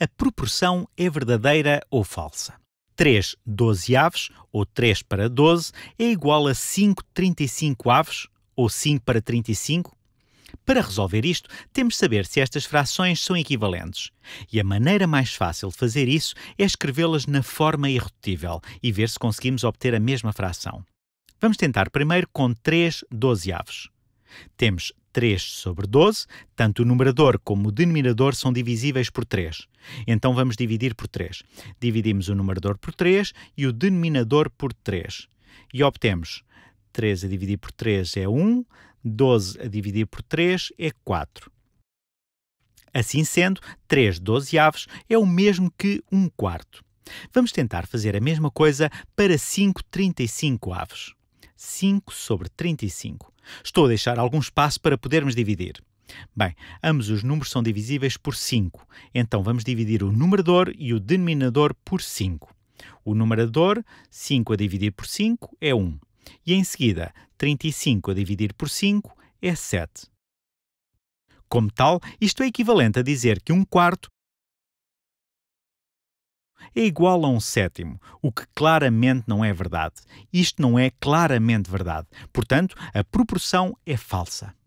a proporção é verdadeira ou falsa. 3 12 aves, ou 3 para 12, é igual a 5 35 aves, ou 5 para 35? Para resolver isto, temos de saber se estas frações são equivalentes. E a maneira mais fácil de fazer isso é escrevê-las na forma irredutível e ver se conseguimos obter a mesma fração. Vamos tentar primeiro com 3 12 aves. Temos 3 sobre 12, tanto o numerador como o denominador são divisíveis por 3. Então vamos dividir por 3. Dividimos o numerador por 3 e o denominador por 3. E obtemos 3 a dividir por 3 é 1, 12 a dividir por 3 é 4. Assim sendo, 3 dozeavos é o mesmo que 1 quarto. Vamos tentar fazer a mesma coisa para 5 35 avos. 5 sobre 35. Estou a deixar algum espaço para podermos dividir. Bem, ambos os números são divisíveis por 5, então vamos dividir o numerador e o denominador por 5. O numerador, 5 a dividir por 5 é 1, e em seguida, 35 a dividir por 5 é 7. Como tal, isto é equivalente a dizer que 1 quarto é igual a um sétimo, o que claramente não é verdade. Isto não é claramente verdade. Portanto, a proporção é falsa.